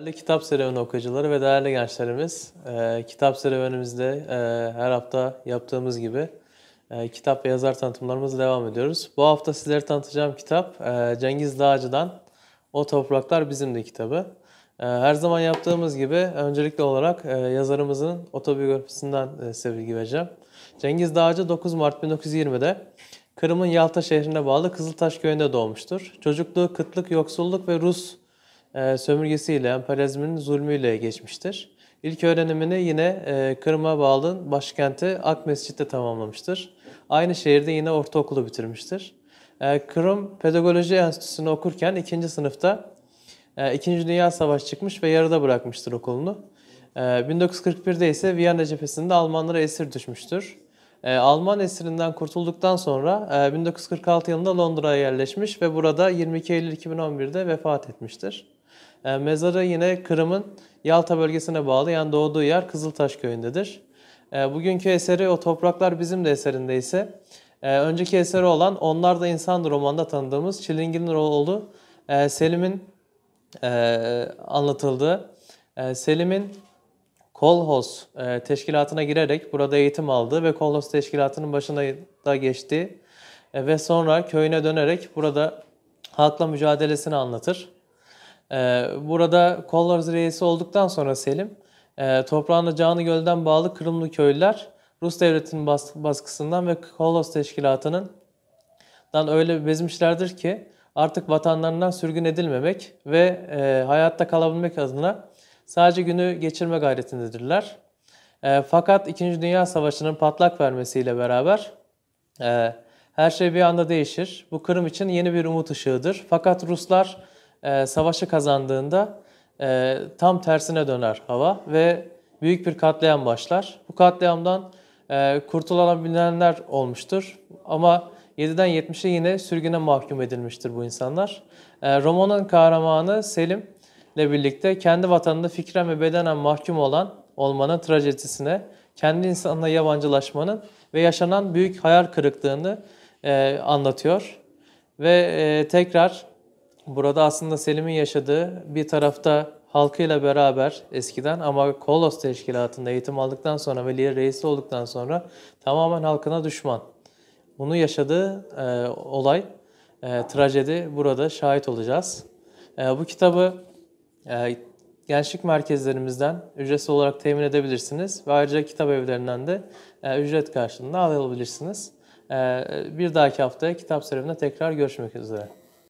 Değerli kitap serüveni okuyucuları ve değerli gençlerimiz, e, kitap serüvenimizde e, her hafta yaptığımız gibi e, kitap ve yazar tanıtımlarımıza devam ediyoruz. Bu hafta sizlere tanıtacağım kitap e, Cengiz Dağcı'dan O Topraklar Bizimdi kitabı. E, her zaman yaptığımız gibi öncelikli olarak e, yazarımızın otobiyografisinden e, size vereceğim. Cengiz Dağcı 9 Mart 1920'de Kırım'ın Yalta şehrine bağlı Kızıltaş köyünde doğmuştur. Çocukluğu kıtlık, yoksulluk ve Rus e, sömürgesiyle, emperyalizmin zulmüyle geçmiştir. İlk öğrenimini yine e, Kırım'a bağlı başkenti Ak Mescid'de tamamlamıştır. Aynı şehirde yine ortaokulu bitirmiştir. E, Kırım Pedagoloji Enstitüsü'nü okurken ikinci sınıfta İkinci Dünya Savaşı çıkmış ve yarıda bırakmıştır okulunu. 1941'de ise Viyana cephesinde Almanlara esir düşmüştür. Alman esirinden kurtulduktan sonra 1946 yılında Londra'ya yerleşmiş ve burada 22 Eylül 2011'de vefat etmiştir. Ee, mezarı yine Kırım'ın Yalta bölgesine bağlı yani doğduğu yer Kızıltaş köyündedir. Ee, bugünkü eseri O Topraklar Bizim de eserinde ise e, önceki eseri olan Onlar da İnsandı romanda tanıdığımız Çilingir'in oğlu e, Selim'in e, anlatıldığı e, Selim'in Kolhos teşkilatına girerek burada eğitim aldı ve Kolhos teşkilatının başında da geçti ve sonra köyüne dönerek burada halkla mücadelesini anlatır. Ee, burada Kollars reisi olduktan sonra Selim, e, toprağında canı gölden bağlı Kırımlı köylüler Rus devletinin baskısından ve Kolos teşkilatının öyle bezmişlerdir ki artık vatanlarından sürgün edilmemek ve e, hayatta kalabilmek adına sadece günü geçirme gayretindedirler. E, fakat 2. Dünya Savaşı'nın patlak vermesiyle beraber her şey bir anda değişir. Bu Kırım için yeni bir umut ışığıdır. Fakat Ruslar e, savaşı kazandığında e, tam tersine döner hava ve büyük bir katliam başlar. Bu katliamdan e, kurtulabilenler olmuştur ama 7'den 70'e yine sürgüne mahkum edilmiştir bu insanlar. E, romanın kahramanı Selim ile birlikte kendi vatanında fikren ve bedenen mahkum olan olmanın trajedisine, kendi insanına yabancılaşmanın ve yaşanan büyük hayal kırıklığını e, anlatıyor. Ve e, tekrar Burada aslında Selim'in yaşadığı bir tarafta halkıyla beraber eskiden ama Kolos Teşkilatı'nda eğitim aldıktan sonra ve reisi olduktan sonra tamamen halkına düşman. Bunu yaşadığı e, olay, e, trajedi burada şahit olacağız. E, bu kitabı e, gençlik merkezlerimizden ücretsiz olarak temin edebilirsiniz ve ayrıca kitap evlerinden de e, ücret karşılığında alabilirsiniz. E, bir dahaki haftaya kitap serüvenine tekrar görüşmek üzere.